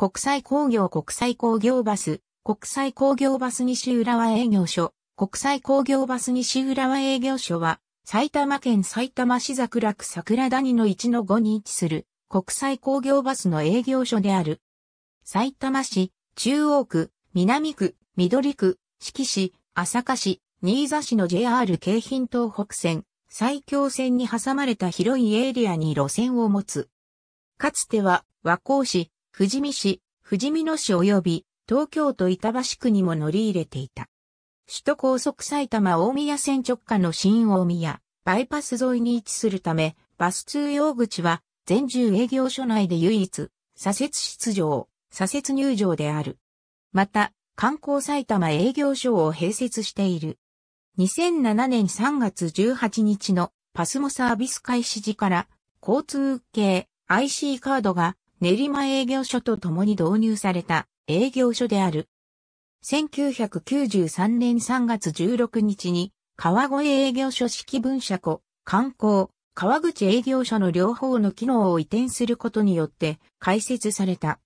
国際工業国際工業バス、国際工業バス西浦和営業所、国際工業バス西浦和営業所は、埼玉県埼玉市桜区桜谷の1の5に位置する、国際工業バスの営業所である。埼玉市、中央区、南区、緑区、四季市、朝霞市、新座市の JR 京浜東北線、埼京線に挟まれた広いエリアに路線を持つ。かつては和光市、富士見市、富士見野市及び東京都板橋区にも乗り入れていた。首都高速埼玉大宮線直下の新大宮、バイパス沿いに位置するため、バス通用口は全住営業所内で唯一、左折出場、左折入場である。また、観光埼玉営業所を併設している。2007年3月18日のパスモサービス開始時から、交通系 IC カードが練馬営業所と共に導入された営業所である。1993年3月16日に、川越営業所式分社庫、観光、川口営業所の両方の機能を移転することによって開設された。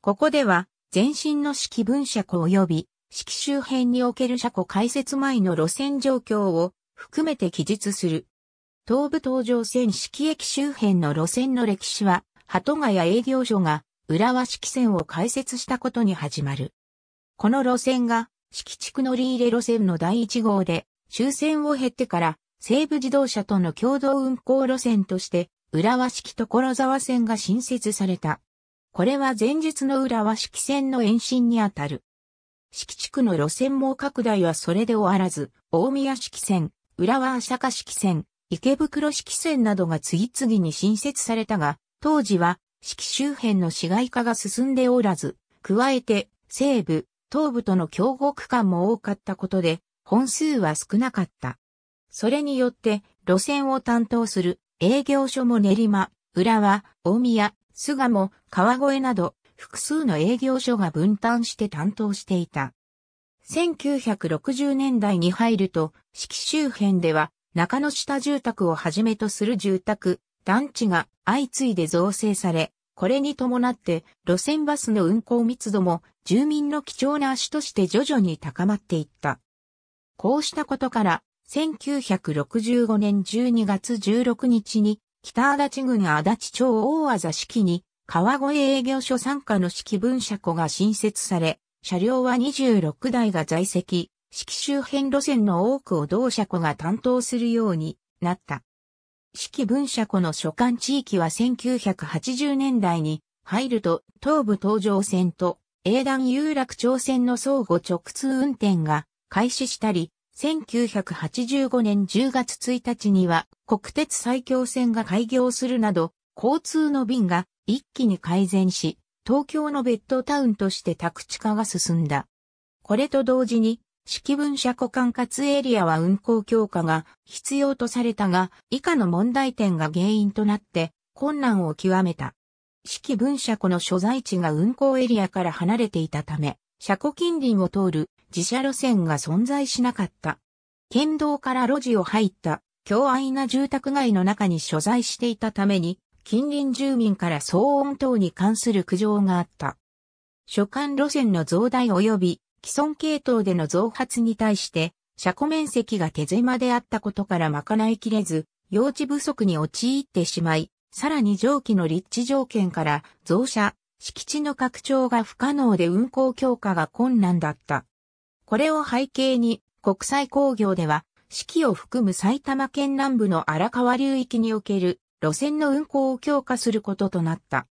ここでは、前身の式分社庫及び、式周辺における車庫開設前の路線状況を含めて記述する。東武東上線式駅周辺の路線の歴史は、鳩ヶ谷営業所が浦和式線を開設したことに始まる。この路線が敷地区乗り入れ路線の第1号で終戦を経ってから西武自動車との共同運行路線として浦和式所沢線が新設された。これは前述の浦和式線の延伸にあたる。敷地区の路線網拡大はそれで終わらず、大宮式線、浦和朝霞式線、池袋式線などが次々に新設されたが、当時は四季周辺の市街化が進んでおらず、加えて西部、東部との競合区間も多かったことで、本数は少なかった。それによって路線を担当する営業所も練馬、浦和、大宮、巣鴨、川越など複数の営業所が分担して担当していた。1960年代に入ると、四季周辺では中野下住宅をはじめとする住宅、団地が相次いで造成され、これに伴って路線バスの運行密度も住民の貴重な足として徐々に高まっていった。こうしたことから、1965年12月16日に北足立郡足立町大字式に川越営業所参加の式文車庫が新設され、車両は26台が在籍、式周辺路線の多くを同車庫が担当するようになった。四季文社庫の所管地域は1980年代に入ると東武東上線と英断有楽町線の相互直通運転が開始したり、1985年10月1日には国鉄最強線が開業するなど、交通の便が一気に改善し、東京のベッドタウンとして宅地化が進んだ。これと同時に式文社庫管轄エリアは運行強化が必要とされたが、以下の問題点が原因となって困難を極めた。式文社庫の所在地が運行エリアから離れていたため、車庫近隣を通る自社路線が存在しなかった。県道から路地を入った強愛な住宅街の中に所在していたために、近隣住民から騒音等に関する苦情があった。所管路線の増大及び既存系統での増発に対して、車庫面積が手狭であったことから賄いきれず、用地不足に陥ってしまい、さらに上記の立地条件から増車、敷地の拡張が不可能で運行強化が困難だった。これを背景に国際工業では四季を含む埼玉県南部の荒川流域における路線の運行を強化することとなった。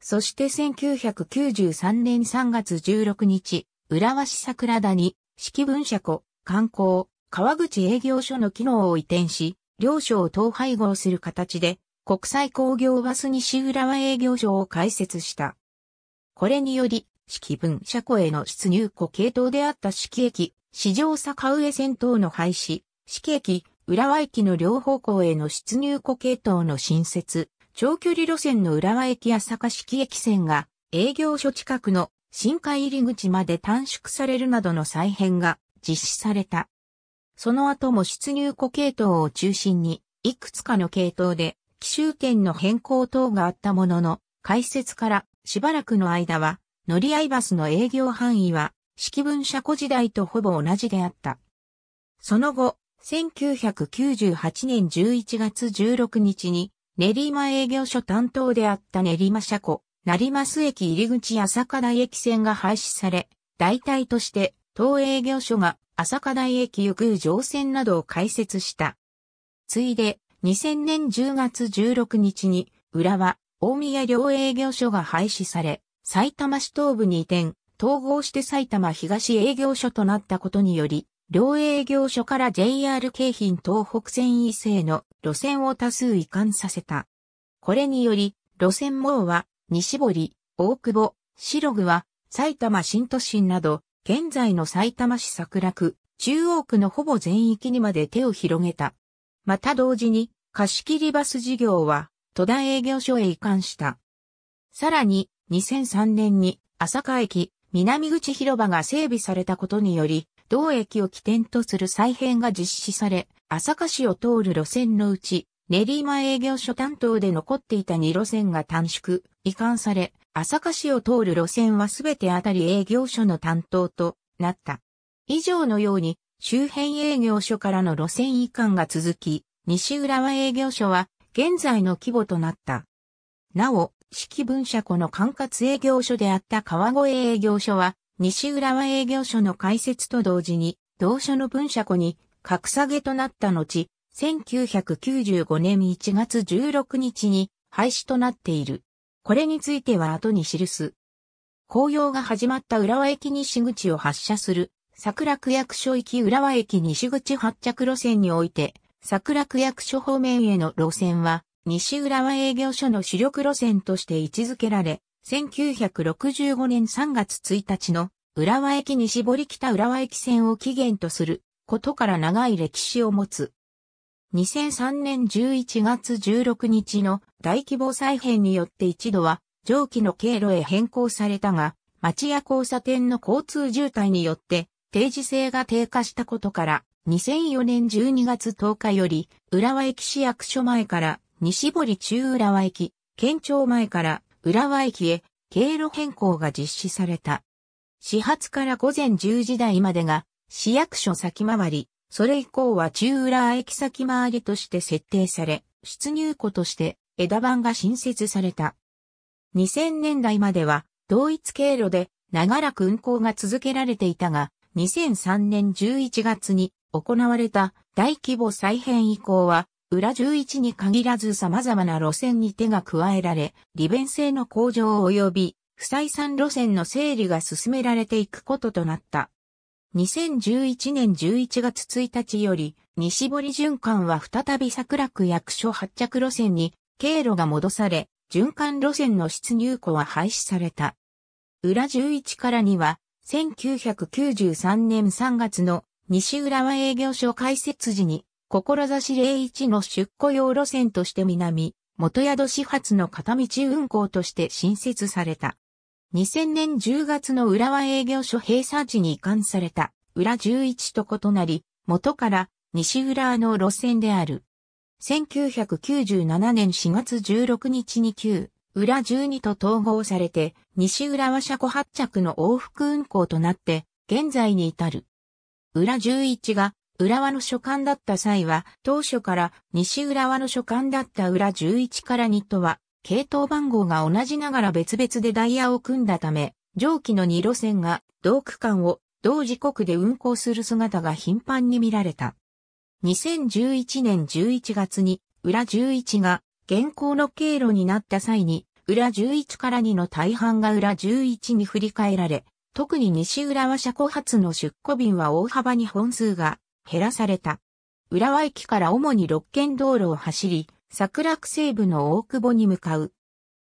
そして1993年3月16日、浦和市桜田に、式文社庫、観光、川口営業所の機能を移転し、両所を統廃合する形で、国際工業バス西浦和営業所を開設した。これにより、式文社庫への出入庫系統であった式駅、市場坂上線等の廃止、式駅、浦和駅の両方向への出入庫系統の新設、長距離路線の浦和駅や坂式駅線が営業所近くの深海入り口まで短縮されるなどの再編が実施された。その後も出入庫系統を中心に、いくつかの系統で、奇襲点の変更等があったものの、開設からしばらくの間は、乗り合いバスの営業範囲は、式文車庫時代とほぼ同じであった。その後、1998年11月16日に、練馬営業所担当であった練馬車庫、成増駅入口朝香台駅線が廃止され、代替として、当営業所が朝香台駅行く乗線などを開設した。ついで、2000年10月16日に、浦和、大宮両営業所が廃止され、埼玉市東部に移転、統合して埼玉東営業所となったことにより、両営業所から JR 京浜東北線以西の路線を多数移管させた。これにより、路線網は西堀、大久保、白具は、埼玉新都心など、現在の埼玉市桜区、中央区のほぼ全域にまで手を広げた。また同時に、貸切バス事業は、戸田営業所へ移管した。さらに、2003年に、朝霞駅、南口広場が整備されたことにより、同駅を起点とする再編が実施され、朝霞市を通る路線のうち、練馬営業所担当で残っていた2路線が短縮、移管され、朝霞市を通る路線はすべてあたり営業所の担当となった。以上のように、周辺営業所からの路線移管が続き、西浦和営業所は現在の規模となった。なお、式文社庫の管轄営業所であった川越営業所は、西浦和営業所の開設と同時に、同所の文社庫に格下げとなった後、1995年1月16日に廃止となっている。これについては後に記す。紅葉が始まった浦和駅西口を発車する、桜区役所行き浦和駅西口発着路線において、桜区役所方面への路線は、西浦和営業所の主力路線として位置づけられ、1965年3月1日の浦和駅西堀北浦和駅線を起源とすることから長い歴史を持つ。2003年11月16日の大規模再編によって一度は上記の経路へ変更されたが、町や交差点の交通渋滞によって定時性が低下したことから、2004年12月10日より、浦和駅市役所前から西堀中浦和駅、県庁前から浦和駅へ経路変更が実施された。始発から午前10時台までが市役所先回り、それ以降は中浦駅先回りとして設定され、出入庫として枝番が新設された。2000年代までは同一経路で長らく運行が続けられていたが、2003年11月に行われた大規模再編以降は、裏11に限らず様々な路線に手が加えられ、利便性の向上及び、不採算路線の整理が進められていくこととなった。2011年11月1日より、西堀循環は再び桜区役所発着路線に経路が戻され、循環路線の出入庫は廃止された。裏11からには、1993年3月の西浦和営業所開設時に、志01の出庫用路線として南、元宿始発の片道運行として新設された。2000年10月の浦和営業所閉鎖時に移管された。裏11と異なり、元から西浦の路線である。1997年4月16日に旧裏12と統合されて、西浦和車庫発着の往復運行となって、現在に至る。裏11が浦和の所管だった際は、当初から西浦和の所管だった裏11から2とは、系統番号が同じながら別々でダイヤを組んだため、上記の2路線が同区間を同時刻で運行する姿が頻繁に見られた。2011年11月に、裏11が現行の経路になった際に、裏11から2の大半が裏11に振り替えられ、特に西浦和車庫発の出庫便は大幅に本数が減らされた。浦和駅から主に六県道路を走り、桜区西部の大久保に向かう。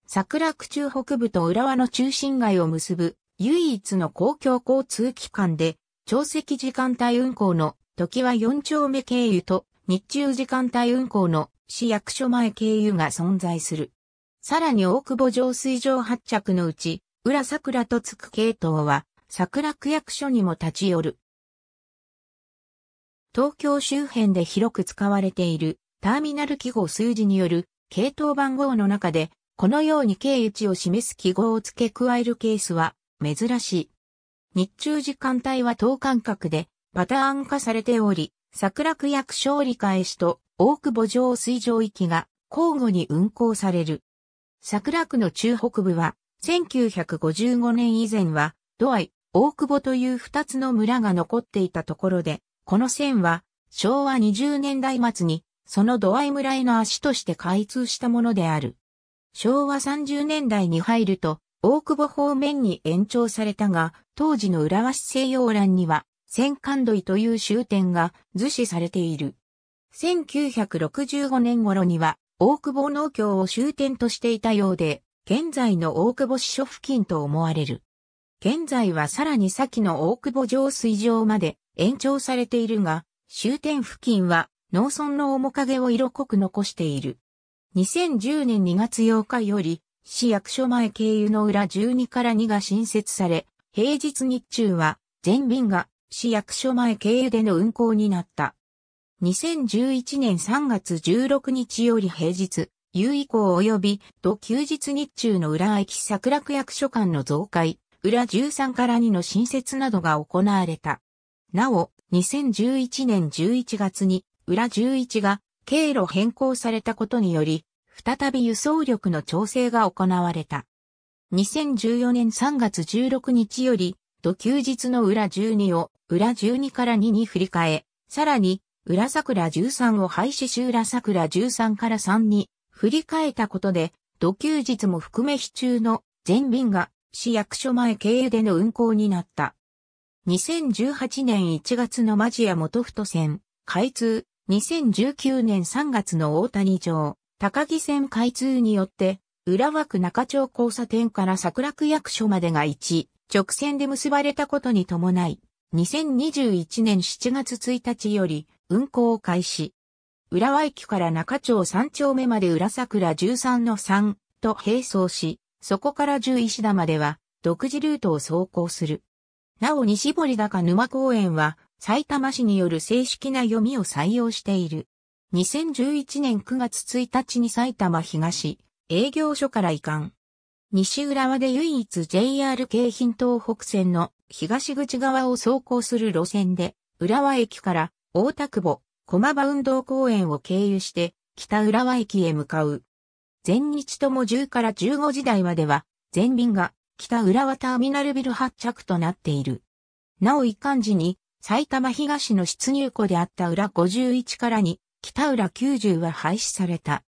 桜区中北部と浦和の中心街を結ぶ唯一の公共交通機関で、朝席時間帯運行の時は4丁目経由と日中時間帯運行の市役所前経由が存在する。さらに大久保浄水場発着のうち、裏桜とつく系統は桜区役所にも立ち寄る。東京周辺で広く使われているターミナル記号数字による系統番号の中で、このように経由値を示す記号を付け加えるケースは珍しい。日中時間帯は等間隔でパターン化されており、桜区役所折り返しと大久保城水上域が交互に運行される。桜区の中北部は1955年以前はドアイ、大久保という二つの村が残っていたところで、この線は昭和20年代末にそのドアイ村への足として開通したものである。昭和30年代に入ると大久保方面に延長されたが、当時の浦和市西洋欄には、戦艦土井という終点が図示されている。1965年頃には、大久保農協を終点としていたようで、現在の大久保市所付近と思われる。現在はさらに先の大久保上水場まで延長されているが、終点付近は農村の面影を色濃く残している。2010年2月8日より市役所前経由の裏12から2が新設され、平日日中は全便が市役所前経由での運行になった。2011年3月16日より平日、夕以降及び土休日日中の裏駅桜区役所間の増改、裏13から2の新設などが行われた。なお、2011年11月に裏11が経路変更されたことにより、再び輸送力の調整が行われた。2014年3月16日より、土休日の裏12を裏12から2に振り替え、さらに、裏桜13を廃止し裏桜13から3に振り替えたことで、土休日も含め市中の全便が市役所前経由での運行になった。2018年1月のマジア元太線、開通、2019年3月の大谷城、高木線開通によって、浦和区中町交差点から桜区役所までが1、直線で結ばれたことに伴い、2021年7月1日より運行を開始。浦和駅から中町3丁目まで浦桜13の3と並走し、そこから10石田までは独自ルートを走行する。なお西堀高沼公園は埼玉市による正式な読みを採用している。2011年9月1日に埼玉東営業所から移管。西浦和で唯一 JR 京浜東北線の東口側を走行する路線で、浦和駅から大田久保、駒場運動公園を経由して北浦和駅へ向かう。全日とも10から15時台までは、全便が北浦和ターミナルビル発着となっている。なお一貫時に埼玉東の出入庫であった裏51からに北浦90は廃止された。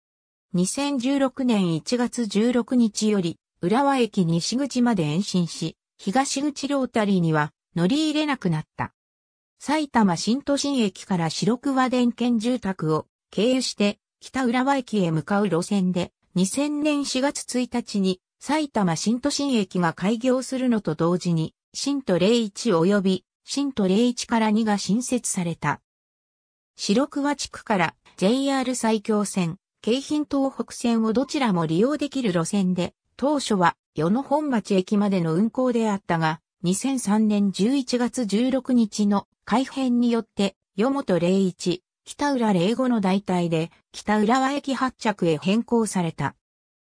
2016年1月16日より、浦和駅西口まで延伸し、東口ロータリーには乗り入れなくなった。埼玉新都心駅から白桑電圏住宅を経由して北浦和駅へ向かう路線で2000年4月1日に埼玉新都心駅が開業するのと同時に新都01及び新都01から2が新設された。白桑地区から JR 埼京線、京浜東北線をどちらも利用できる路線で、当初は与野本町駅までの運行であったが、2003年11月16日の改編によって、与本01、北浦05の代替で、北浦和駅発着へ変更された。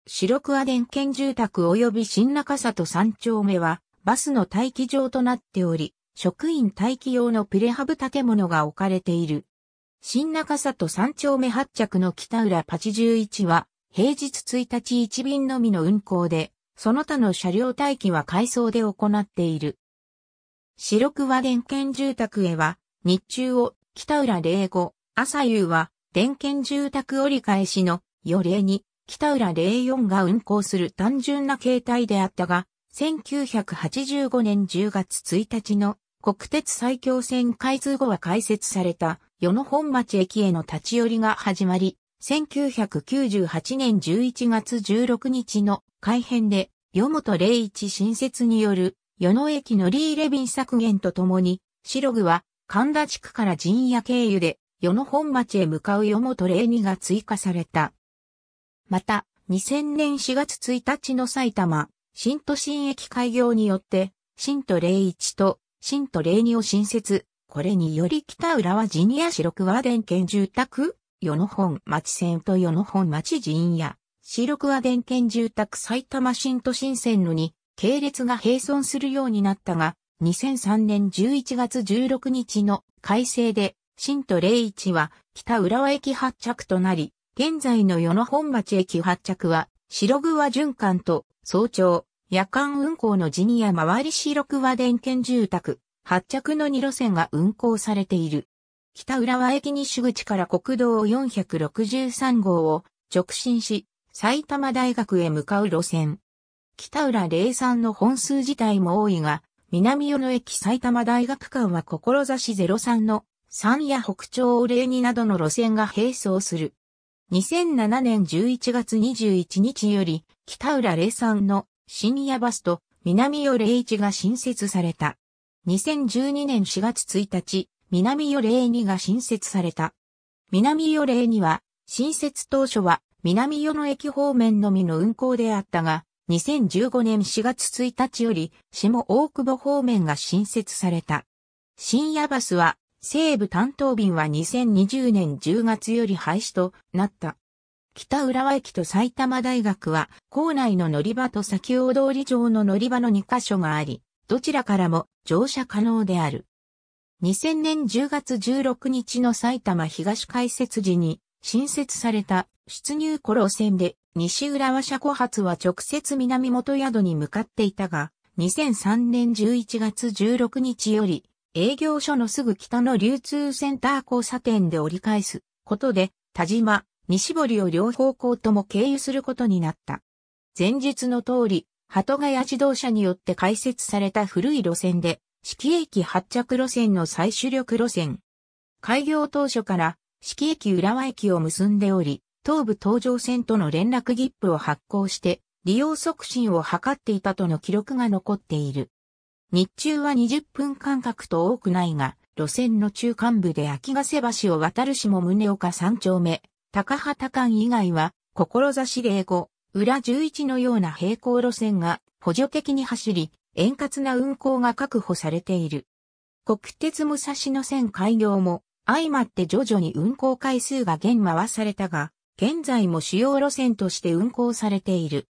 白桑電建住宅及び新中里3丁目は、バスの待機場となっており、職員待機用のプレハブ建物が置かれている。新中里三丁目発着の北浦81は、平日1日1便のみの運行で、その他の車両待機は改装で行っている。白桑電検住宅へは、日中を北浦05、朝夕は、電検住宅折り返しの予例に、北浦04が運行する単純な形態であったが、1985年10月1日の国鉄最強線開通後は開設された与野本町駅への立ち寄りが始まり、1998年11月16日の改編で、与本零一新設による、与野駅のリーレビン削減とともに、白具は神田地区から陣屋経由で、与野本町へ向かう与本零二が追加された。また、2000年4月1日の埼玉、新都心駅開業によって、新都零一と新都零二を新設、これにより北浦和ジニア四六和電県住宅、与野本町線と与野本町陣や、市六和電県住宅埼玉新都心線のに、系列が並存するようになったが、2003年11月16日の改正で、新都01は北浦和駅発着となり、現在の与野本町駅発着は、白桑循環と早朝、夜間運行のジニア周り白桑電県住宅、発着の2路線が運行されている。北浦和駅西口から国道463号を直進し、埼玉大学へ向かう路線。北浦03の本数自体も多いが、南与野駅埼玉大学間は志03の三や北朝を例になどの路線が並走する。2007年11月21日より、北浦03の深夜バスと南与01が新設された。2012年4月1日、南予霊にが新設された。南予霊には、新設当初は南予の駅方面のみの運行であったが、2015年4月1日より下大久保方面が新設された。深夜バスは西部担当便は2020年10月より廃止となった。北浦和駅と埼玉大学は、校内の乗り場と先ど通り上の乗り場の2カ所があり、どちらからも乗車可能である。2000年10月16日の埼玉東開設時に新設された出入コ路線で西浦和車庫発は直接南元宿に向かっていたが、2003年11月16日より営業所のすぐ北の流通センター交差点で折り返すことで、田島、西堀を両方向とも経由することになった。前述の通り、鳩ヶ谷自動車によって開設された古い路線で、四季駅発着路線の最主力路線。開業当初から四季駅浦和駅を結んでおり、東武東上線との連絡切符を発行して、利用促進を図っていたとの記録が残っている。日中は20分間隔と多くないが、路線の中間部で秋ヶ瀬橋を渡る下宗岡三丁目、高畑間以外は、志礼後、裏11のような平行路線が補助的に走り、円滑な運行が確保されている。国鉄武蔵野線開業も相まって徐々に運行回数が減回されたが、現在も主要路線として運行されている。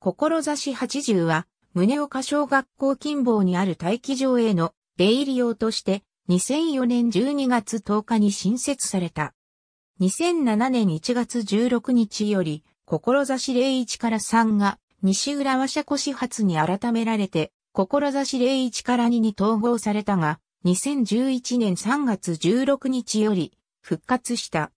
志80は、宗岡小学校近傍にある待機場への出入り用として2004年12月10日に新設された。2007年1月16日より志01から3が、西浦和車腰始発に改められて、志01から2に統合されたが、2011年3月16日より復活した。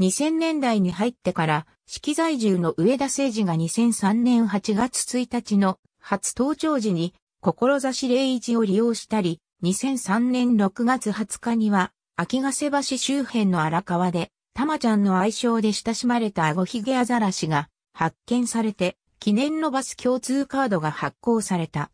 2000年代に入ってから、式在住の上田誠治が2003年8月1日の初登庁時に、志01を利用したり、2003年6月20日には、秋ヶ瀬橋周辺の荒川で、たまちゃんの愛称で親しまれたアゴヒゲアザラシが発見されて記念のバス共通カードが発行された。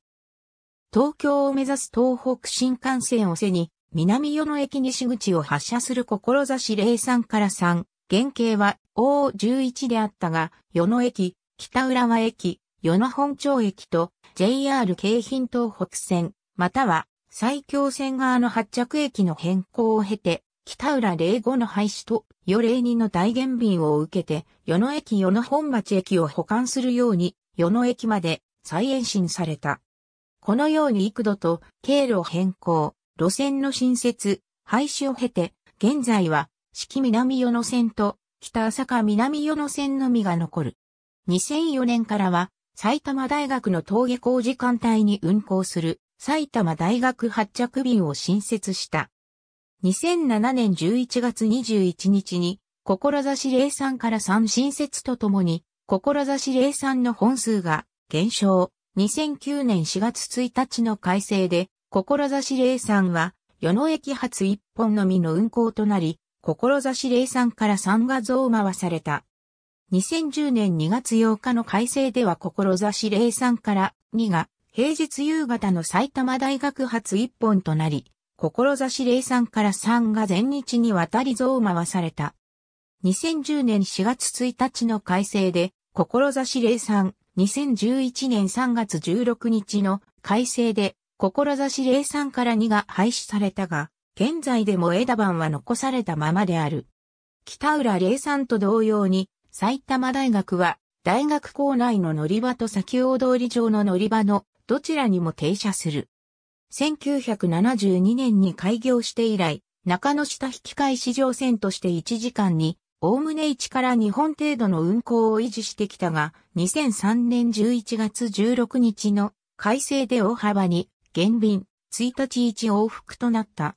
東京を目指す東北新幹線を背に南与野駅西口を発車する志03から3、原型は O11 であったが、与野駅、北浦和駅、与野本町駅と JR 京浜東北線、または埼京線側の発着駅の変更を経て、北浦05の廃止と与霊人の大減便を受けて、与野駅与野本町駅を保管するように、与野駅まで再延伸された。このように幾度と経路変更、路線の新設、廃止を経て、現在は四季南与野線と北朝霞南与野線のみが残る。2004年からは埼玉大学の峠工事艦隊に運行する埼玉大学発着便を新設した。2007年11月21日に、志霊山から3新設とともに、志霊山の本数が減少。2009年4月1日の改正で、志霊山は、与野駅発1本のみの運行となり、志霊山から3が増回された。2010年2月8日の改正では志霊山から2が平日夕方の埼玉大学発1本となり、志霊山から3が全日にわたり増回された。2010年4月1日の改正で、志霊山、ん、2011年3月16日の改正で、志霊山から2が廃止されたが、現在でも枝番は残されたままである。北浦霊山と同様に、埼玉大学は、大学構内の乗り場と先大通り上の乗り場のどちらにも停車する。1972年に開業して以来、中野下引き換え市場線として1時間に、おおむね1から2本程度の運行を維持してきたが、2003年11月16日の改正で大幅に減便、1日1往復となった。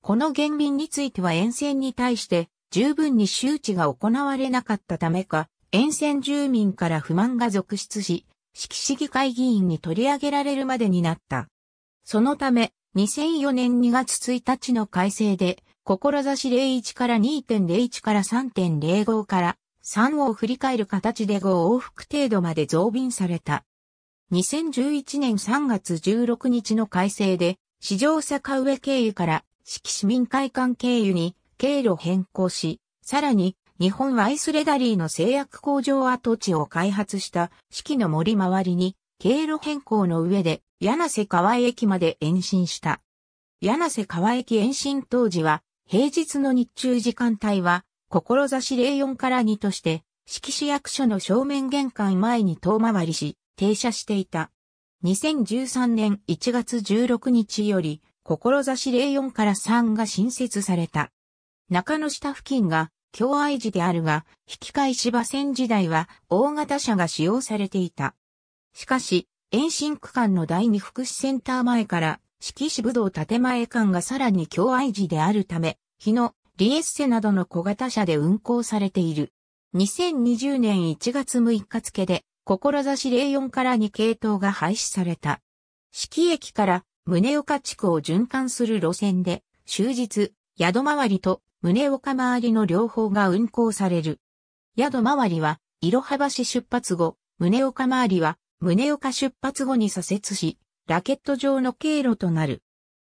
この減便については沿線に対して十分に周知が行われなかったためか、沿線住民から不満が続出し、式市議会議員に取り上げられるまでになった。そのため、2004年2月1日の改正で、志01から2.01から3.05から3を振り返る形で5往復程度まで増便された。2011年3月16日の改正で、市場坂上経由から四季市民会館経由に経路変更し、さらに日本アイスレダリーの製薬工場跡地を開発した四季の森周りに経路変更の上で柳瀬川駅まで延伸した。柳瀬川駅延伸当時は、平日の日中時間帯は、志04から2として、四季市役所の正面玄関前に遠回りし、停車していた。2013年1月16日より、志04から3が新設された。中野下付近が、京愛寺であるが、引き換え芝線時代は、大型車が使用されていた。しかし、延伸区間の第二福祉センター前から、四季市武道建前間がさらに境愛時であるため、日野、リエッセなどの小型車で運行されている。2020年1月6日付で、志04から2系統が廃止された。四季駅から宗岡地区を循環する路線で、終日、宿回りと宗岡周りの両方が運行される。宿回りは、いろは橋出発後、宗岡周りは、胸岡出発後に左折し、ラケット上の経路となる。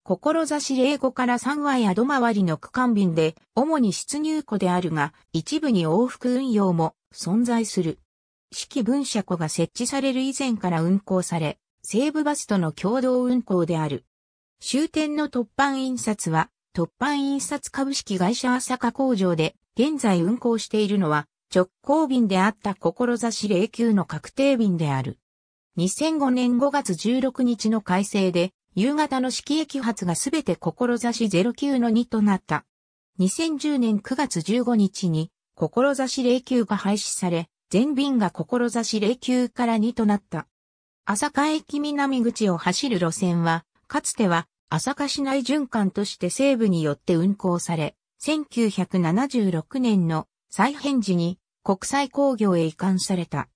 志令5から3話宿回りの区間便で、主に出入庫であるが、一部に往復運用も存在する。式分社庫が設置される以前から運行され、西武バスとの共同運行である。終点の突版印刷は、突版印刷株式会社朝霞工場で、現在運行しているのは、直行便であった志09の確定便である。2005年5月16日の改正で、夕方の式駅発がすべて志09の2となった。2010年9月15日に、志09が廃止され、全便が志09から2となった。朝霞駅南口を走る路線は、かつては朝霞市内循環として西部によって運行され、1976年の再編時に国際工業へ移管された。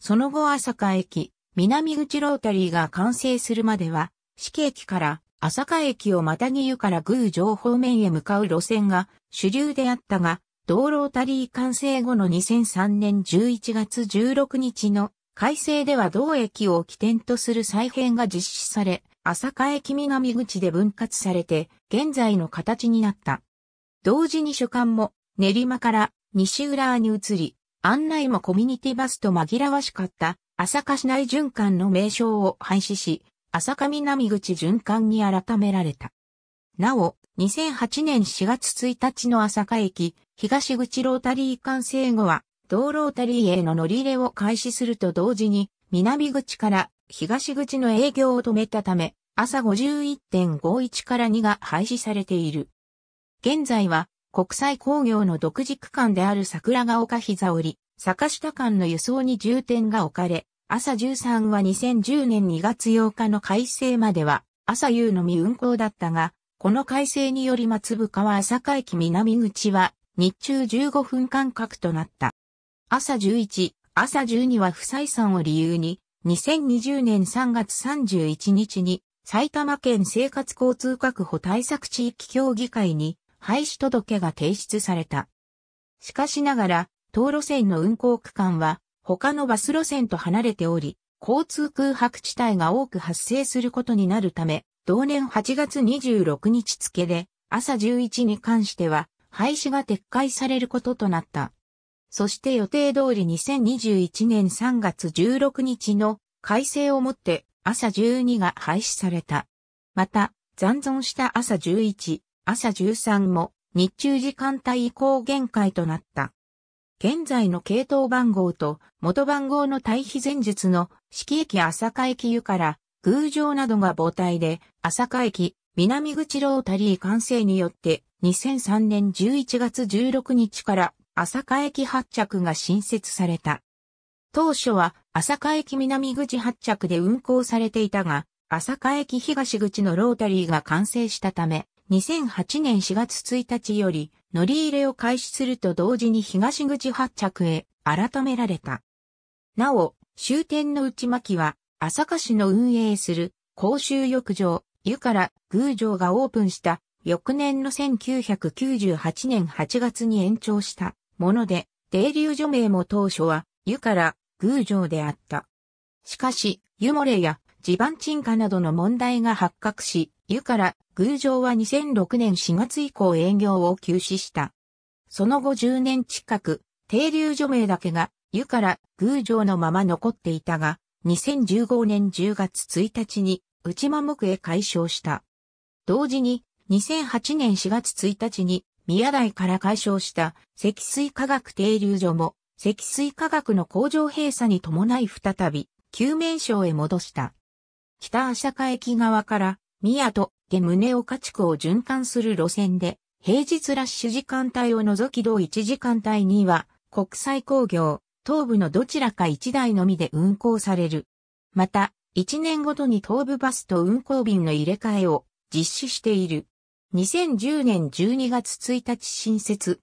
その後朝霞駅、南口ロータリーが完成するまでは、四季駅から朝霞駅をまたぎ湯から宮城方面へ向かう路線が主流であったが、道ロータリー完成後の2003年11月16日の改正では同駅を起点とする再編が実施され、朝霞駅南口で分割されて、現在の形になった。同時に所管も練馬から西浦和に移り、案内もコミュニティバスと紛らわしかった朝霞市内循環の名称を廃止し、朝霞南口循環に改められた。なお、2008年4月1日の朝霞駅、東口ロータリー完成後は、同ロータリーへの乗り入れを開始すると同時に、南口から東口の営業を止めたため、朝51.51から2が廃止されている。現在は、国際工業の独自区間である桜ヶ丘膝折、り、坂下間の輸送に重点が置かれ、朝13は2010年2月8日の改正までは、朝夕のみ運行だったが、この改正により松部川朝霞駅南口は、日中15分間隔となった。朝11、朝12は不採算を理由に、2020年3月31日に、埼玉県生活交通確保対策地域協議会に、廃止届が提出された。しかしながら、当路線の運行区間は他のバス路線と離れており、交通空白地帯が多く発生することになるため、同年8月26日付で朝11に関しては廃止が撤回されることとなった。そして予定通り2021年3月16日の改正をもって朝12が廃止された。また、残存した朝11、朝13も日中時間帯以降限界となった。現在の系統番号と元番号の対比前述の四季駅朝霞駅湯から宮城などが母体で朝霞駅南口ロータリー完成によって2003年11月16日から朝霞駅発着が新設された。当初は朝霞駅南口発着で運行されていたが、朝霞駅東口のロータリーが完成したため、2008年4月1日より乗り入れを開始すると同時に東口発着へ改められた。なお、終点の内巻は朝霞市の運営する公衆浴場、湯から宮城がオープンした翌年の1998年8月に延長したもので、停留所名も当初は湯から宮城であった。しかし、湯漏れや地盤沈下などの問題が発覚し、湯から宮城は2006年4月以降営業を休止した。その後10年近く、停留所名だけが湯から宮城のまま残っていたが、2015年10月1日に内間目へ解消した。同時に2008年4月1日に宮台から解消した積水化学停留所も積水化学の工場閉鎖に伴い再び救命省へ戻した。北浅香駅側から宮戸で宗岡地区を循環する路線で、平日ラッシュ時間帯を除き同1時間帯には、国際工業、東部のどちらか1台のみで運行される。また、1年ごとに東部バスと運行便の入れ替えを実施している。2010年12月1日新設。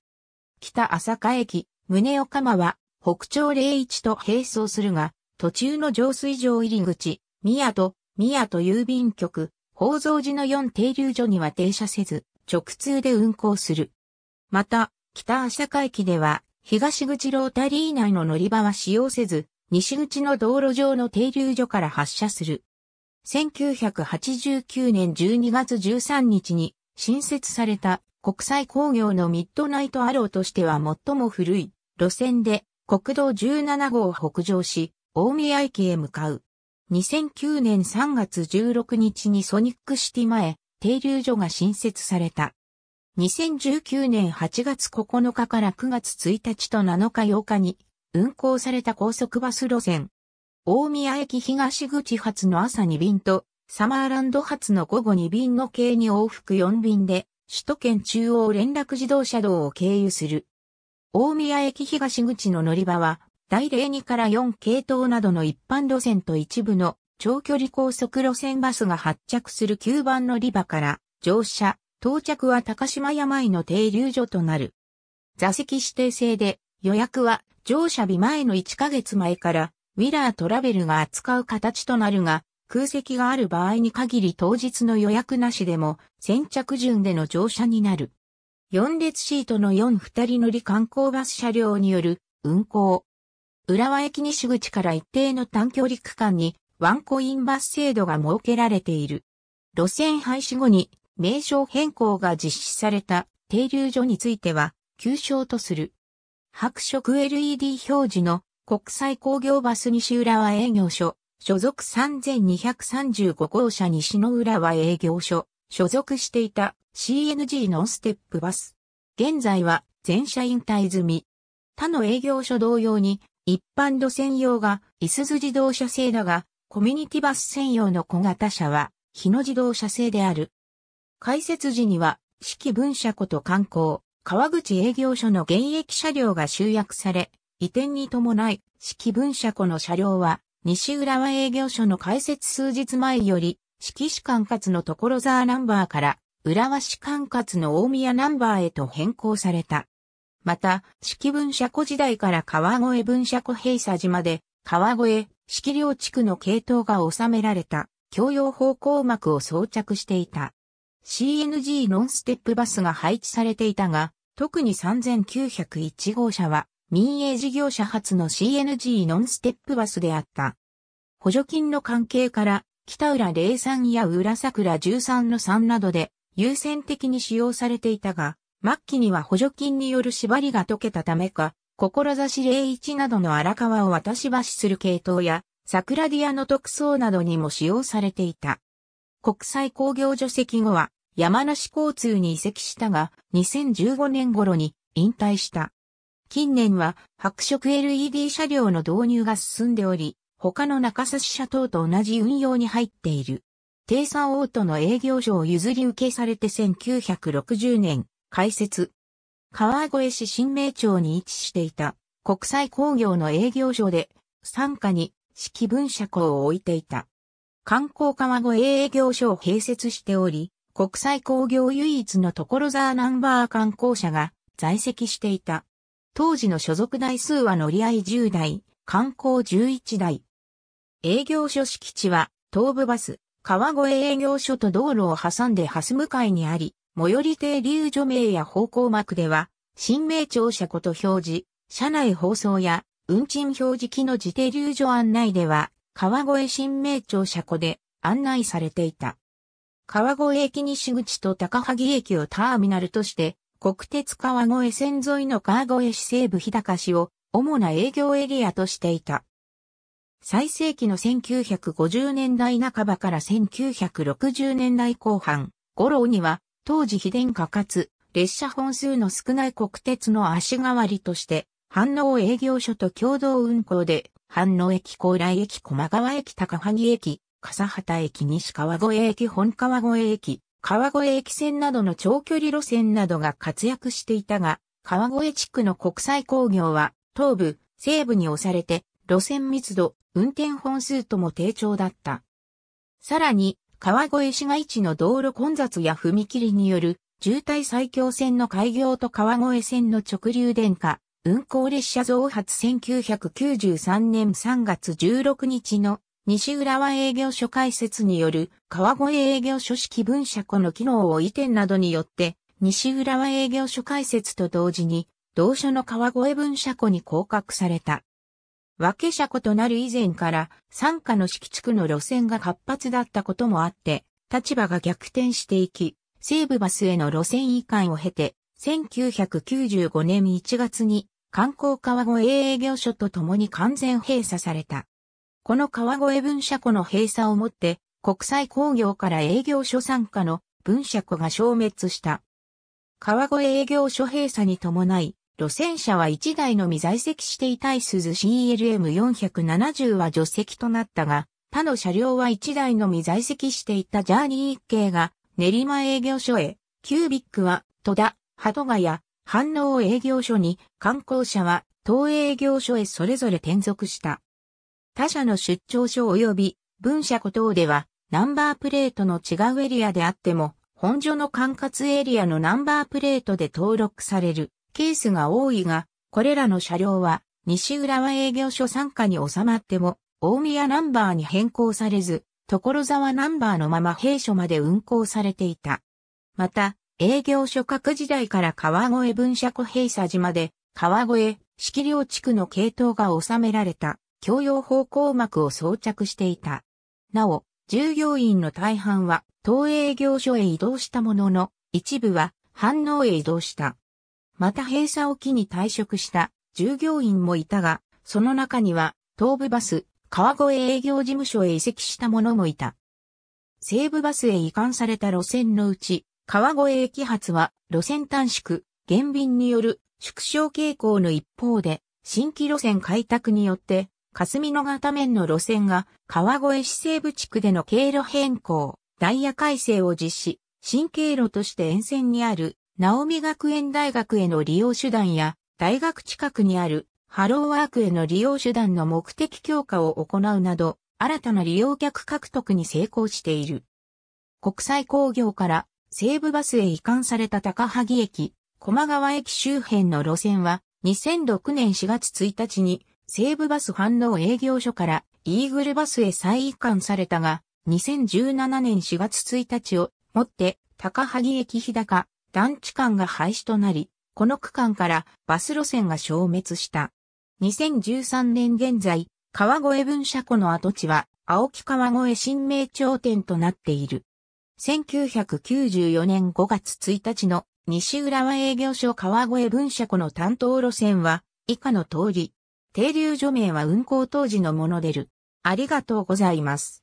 北朝霞駅、宗岡間は北朝01と並走するが、途中の浄水場入り口、宮戸、宮戸郵便局、宝蔵寺の4停留所には停車せず、直通で運行する。また、北浅香駅では、東口ロータリー内の乗り場は使用せず、西口の道路上の停留所から発車する。1989年12月13日に新設された国際工業のミッドナイトアローとしては最も古い路線で国道17号を北上し、大宮駅へ向かう。2009年3月16日にソニックシティ前、停留所が新設された。2019年8月9日から9月1日と7日8日に運行された高速バス路線。大宮駅東口発の朝2便とサマーランド発の午後2便の計に往復4便で首都圏中央連絡自動車道を経由する。大宮駅東口の乗り場は第02から4系統などの一般路線と一部の長距離高速路線バスが発着する9番乗り場から乗車、到着は高島山井の停留所となる。座席指定制で予約は乗車日前の1ヶ月前からウィラートラベルが扱う形となるが空席がある場合に限り当日の予約なしでも先着順での乗車になる。4列シートの4二人乗り観光バス車両による運行。浦和駅西口から一定の短距離区間にワンコインバス制度が設けられている。路線廃止後に名称変更が実施された停留所については、休称とする。白色 LED 表示の国際工業バス西浦和営業所、所属3235号車西の浦和営業所、所属していた CNG のステップバス。現在は全社引退済み。他の営業所同様に一般路線用がいすズ自動車製だが、コミュニティバス専用の小型車は日野自動車製である。開設時には、四季分社庫と観光、川口営業所の現役車両が集約され、移転に伴い、四季分社庫の車両は、西浦和営業所の開設数日前より、四季市管轄の所沢ナンバーから、浦和市管轄の大宮ナンバーへと変更された。また、式分社庫時代から川越分社庫閉鎖時まで、川越、式領地区の系統が収められた、共用方向幕を装着していた。CNG ノンステップバスが配置されていたが、特に3901号車は民営事業者発の CNG ノンステップバスであった。補助金の関係から北浦03や浦桜13の3などで優先的に使用されていたが、末期には補助金による縛りが解けたためか、志霊一などの荒川を渡し橋する系統や、桜ディアの特装などにも使用されていた。国際工業除籍後は、山梨交通に移籍したが、2015年頃に引退した。近年は白色 LED 車両の導入が進んでおり、他の中差し車等と同じ運用に入っている。低産オートの営業所を譲り受けされて1960年、開設。川越市新名町に位置していた国際工業の営業所で傘下に式文社校を置いていた。観光川越営業所を併設しており、国際工業唯一の所沢ナンバー観光社が在籍していた。当時の所属台数は乗り合い10台、観光11台。営業所敷地は東部バス、川越営業所と道路を挟んでハス向かいにあり、最寄り停留所名や方向幕では、新名庁舎こと表示、車内放送や運賃表示機の自停留所案内では、川越新名庁車庫で案内されていた。川越駅西口と高萩駅をターミナルとして、国鉄川越線沿いの川越市西部日高市を主な営業エリアとしていた。最盛期の1950年代半ばから1960年代後半、頃には当時非電化かつ列車本数の少ない国鉄の足代わりとして、反応営業所と共同運行で、反応駅高麗駅駒川駅高萩駅、笠畑駅西川越駅本川越駅、川越駅線などの長距離路線などが活躍していたが、川越地区の国際工業は東部、西部に押されて路線密度、運転本数とも低調だった。さらに川越市街地の道路混雑や踏切による渋滞最強線の開業と川越線の直流電化、運行列車増発1993年3月16日の西浦和営業所開設による川越営業所式分社庫の機能を移転などによって西浦和営業所開設と同時に同所の川越分社庫に降格された。分け車庫となる以前から参加の敷地区の路線が活発だったこともあって、立場が逆転していき、西武バスへの路線移管を経て、1995年1月に観光川越営業所とともに完全閉鎖された。この川越分社庫の閉鎖をもって国際工業から営業所参加の分社庫が消滅した。川越営業所閉鎖に伴い路線車は1台のみ在籍していたい鈴 CLM470 は助手席となったが、他の車両は1台のみ在籍していたジャーニー一系が練馬営業所へ、キュービックは戸田、鳩ヶ谷、反応営業所に、観光車は東営業所へそれぞれ転属した。他社の出張所及び分社庫等では、ナンバープレートの違うエリアであっても、本所の管轄エリアのナンバープレートで登録される。ケースが多いが、これらの車両は西浦和営業所参加に収まっても、大宮ナンバーに変更されず、所沢ナンバーのまま兵所まで運行されていた。また、営業所各時代から川越分社庫閉鎖時まで、川越、敷領地区の系統が収められた、共用方向膜を装着していた。なお、従業員の大半は、東営業所へ移動したものの、一部は、反応へ移動した。また閉鎖を機に退職した従業員もいたが、その中には東部バス、川越営業事務所へ移籍した者もいた。西部バスへ移管された路線のうち、川越駅発は路線短縮、減便による縮小傾向の一方で、新規路線開拓によって、霞の型面の路線が川越市西部地区での経路変更、ダイヤ改正を実施、新経路として沿線にあるナオミ学園大学への利用手段や、大学近くにあるハローワークへの利用手段の目的強化を行うなど、新たな利用客獲得に成功している。国際工業から西武バスへ移管された高萩駅、駒川駅周辺の路線は、2006年4月1日に西武バス反応営業所からイーグルバスへ再移管されたが、2017年4月1日をもって高萩駅日高、団地間が廃止となり、この区間からバス路線が消滅した。2013年現在、川越分社庫の跡地は、青木川越新名町店となっている。1994年5月1日の西浦和営業所川越分社庫の担当路線は、以下の通り、停留所名は運行当時のものでる。ありがとうございます。